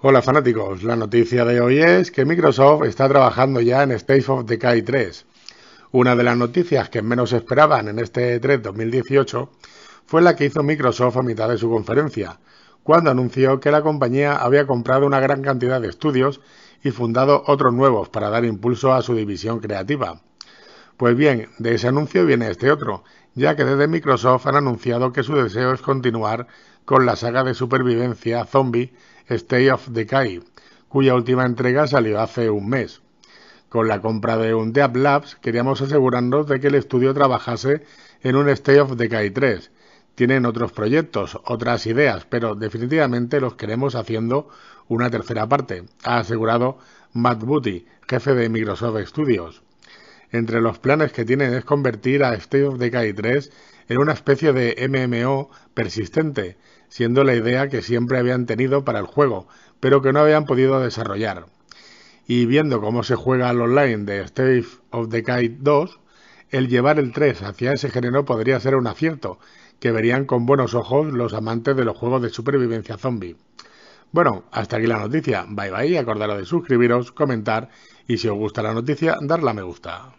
Hola fanáticos, la noticia de hoy es que Microsoft está trabajando ya en Space of Decay 3. Una de las noticias que menos esperaban en este E3 2018 fue la que hizo Microsoft a mitad de su conferencia, cuando anunció que la compañía había comprado una gran cantidad de estudios y fundado otros nuevos para dar impulso a su división creativa, pues bien, de ese anuncio viene este otro, ya que desde Microsoft han anunciado que su deseo es continuar con la saga de supervivencia zombie Stay of Decay, cuya última entrega salió hace un mes. Con la compra de un Undead Labs queríamos asegurarnos de que el estudio trabajase en un Stay of Decay 3. Tienen otros proyectos, otras ideas, pero definitivamente los queremos haciendo una tercera parte, ha asegurado Matt Booty, jefe de Microsoft Studios entre los planes que tienen es convertir a State of Decay 3 en una especie de MMO persistente, siendo la idea que siempre habían tenido para el juego, pero que no habían podido desarrollar. Y viendo cómo se juega al online de State of the Decay 2, el llevar el 3 hacia ese género podría ser un acierto, que verían con buenos ojos los amantes de los juegos de supervivencia zombie. Bueno, hasta aquí la noticia. Bye bye, acordaros de suscribiros, comentar y si os gusta la noticia, darle a me gusta.